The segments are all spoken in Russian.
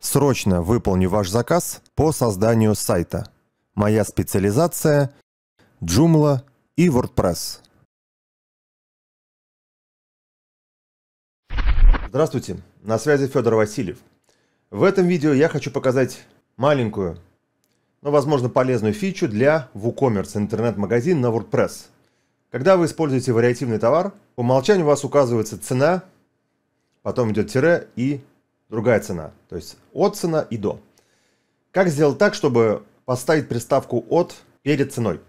Срочно выполню ваш заказ по созданию сайта. Моя специализация – Joomla и WordPress. Здравствуйте, на связи Федор Васильев. В этом видео я хочу показать маленькую, но, возможно, полезную фичу для WooCommerce интернет-магазин на WordPress. Когда вы используете вариативный товар, по умолчанию у вас указывается цена, потом идет тире и другая цена. То есть от цена и до. Как сделать так, чтобы поставить приставку от перед ценой?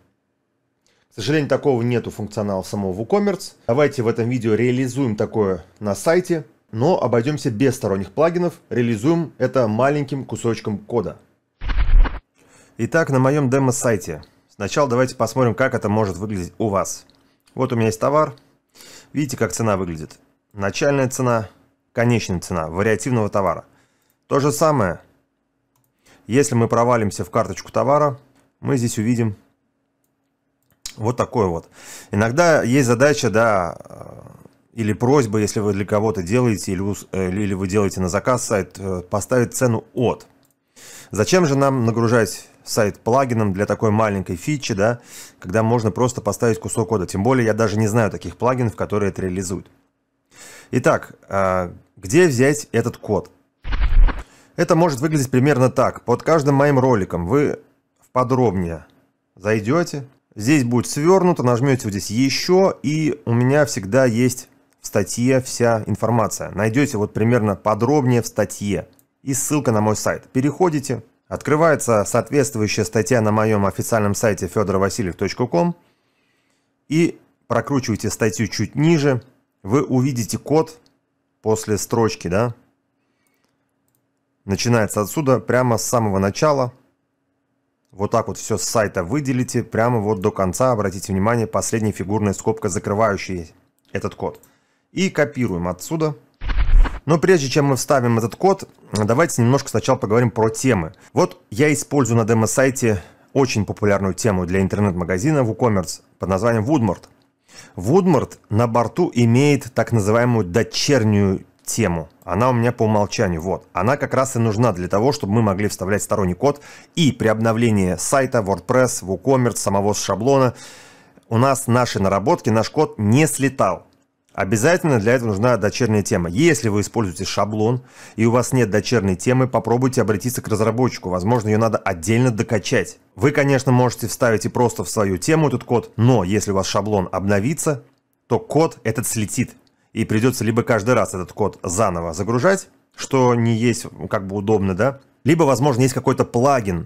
К сожалению, такого нету функционала самого WooCommerce. Давайте в этом видео реализуем такое на сайте, но обойдемся без сторонних плагинов, реализуем это маленьким кусочком кода. Итак, на моем демо-сайте. Сначала давайте посмотрим, как это может выглядеть у вас. Вот у меня есть товар. Видите, как цена выглядит. Начальная цена, конечная цена вариативного товара. То же самое, если мы провалимся в карточку товара, мы здесь увидим вот такое вот. Иногда есть задача, да, э, или просьба, если вы для кого-то делаете, или, э, или вы делаете на заказ сайт, э, поставить цену от. Зачем же нам нагружать сайт плагином для такой маленькой фичи, да, когда можно просто поставить кусок кода. Тем более я даже не знаю таких плагинов, которые это реализуют. Итак, а, где взять этот код? Это может выглядеть примерно так. Под каждым моим роликом вы в подробнее зайдете. Здесь будет свернуто, нажмете вот здесь «Еще», и у меня всегда есть в статье вся информация. Найдете вот примерно подробнее в статье. И ссылка на мой сайт. Переходите, открывается соответствующая статья на моем официальном сайте fedorovasильев.com и прокручиваете статью чуть ниже – вы увидите код после строчки, да? Начинается отсюда, прямо с самого начала. Вот так вот все с сайта выделите, прямо вот до конца. Обратите внимание, последняя фигурная скобка, закрывающая этот код. И копируем отсюда. Но прежде чем мы вставим этот код, давайте немножко сначала поговорим про темы. Вот я использую на демо-сайте очень популярную тему для интернет-магазина WooCommerce под названием Woodmart – Вудмарт на борту имеет так называемую дочернюю тему. Она у меня по умолчанию, вот. Она как раз и нужна для того, чтобы мы могли вставлять сторонний код и при обновлении сайта, WordPress, WooCommerce, самого шаблона у нас наши наработки, наш код не слетал. Обязательно для этого нужна дочерняя тема. Если вы используете шаблон и у вас нет дочерней темы, попробуйте обратиться к разработчику. Возможно, ее надо отдельно докачать. Вы, конечно, можете вставить и просто в свою тему этот код, но если у вас шаблон обновится, то код этот слетит. И придется либо каждый раз этот код заново загружать, что не есть как бы удобно, да? Либо, возможно, есть какой-то плагин,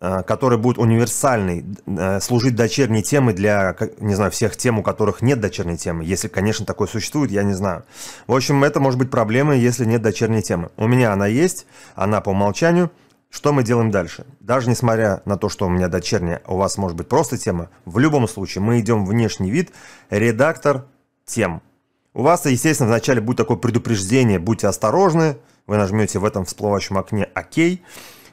Э, который будет универсальный, э, служить дочерней темой для, не знаю, всех тем, у которых нет дочерней темы. Если, конечно, такое существует, я не знаю. В общем, это может быть проблемой, если нет дочерней темы. У меня она есть, она по умолчанию. Что мы делаем дальше? Даже несмотря на то, что у меня дочерняя, у вас может быть просто тема, в любом случае мы идем в внешний вид, редактор тем. У вас, естественно, вначале будет такое предупреждение, будьте осторожны, вы нажмете в этом всплывающем окне «Ок»,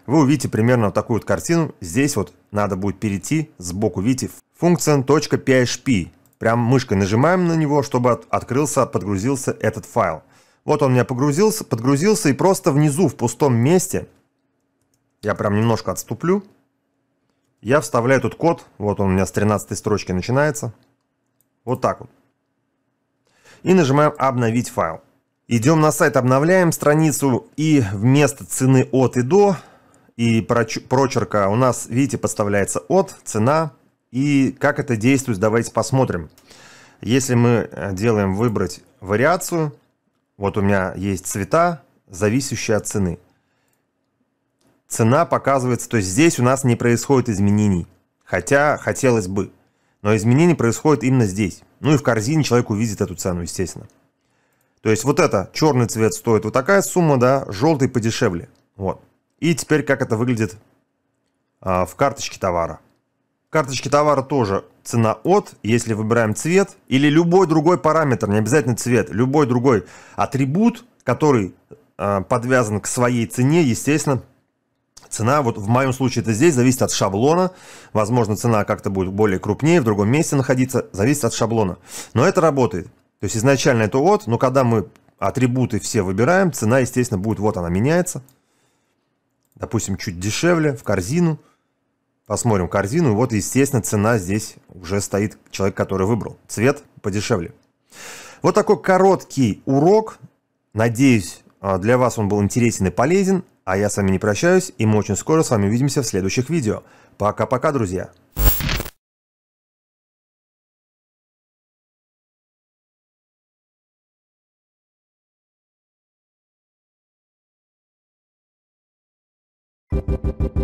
вы увидите примерно вот такую вот картину. Здесь вот надо будет перейти, сбоку видите, function.php. Прям мышкой нажимаем на него, чтобы от, открылся, подгрузился этот файл. Вот он у меня погрузился, подгрузился и просто внизу в пустом месте, я прям немножко отступлю, я вставляю тут код, вот он у меня с 13 строчки начинается, вот так вот. И нажимаем «Обновить файл». Идем на сайт, обновляем страницу и вместо цены от и до и прочерка у нас, видите, подставляется от, цена. И как это действует, давайте посмотрим. Если мы э, делаем выбрать вариацию, вот у меня есть цвета, зависящие от цены. Цена показывается, то есть здесь у нас не происходит изменений, хотя хотелось бы. Но изменения происходят именно здесь. Ну и в корзине человек увидит эту цену, естественно. То есть вот это, черный цвет стоит вот такая сумма, да, желтый подешевле. Вот. И теперь как это выглядит а, в карточке товара. В карточке товара тоже цена от, если выбираем цвет, или любой другой параметр, не обязательно цвет, любой другой атрибут, который а, подвязан к своей цене, естественно, Цена, вот в моем случае это здесь, зависит от шаблона. Возможно, цена как-то будет более крупнее, в другом месте находиться, зависит от шаблона. Но это работает. То есть изначально это от, но когда мы атрибуты все выбираем, цена, естественно, будет, вот она меняется – допустим, чуть дешевле, в корзину. Посмотрим корзину. И вот, естественно, цена здесь уже стоит человек, который выбрал. Цвет подешевле. Вот такой короткий урок. Надеюсь, а, для вас он был интересен и полезен. А я с вами не прощаюсь, и мы очень скоро с вами увидимся в следующих видео. Пока-пока, друзья! Thank you.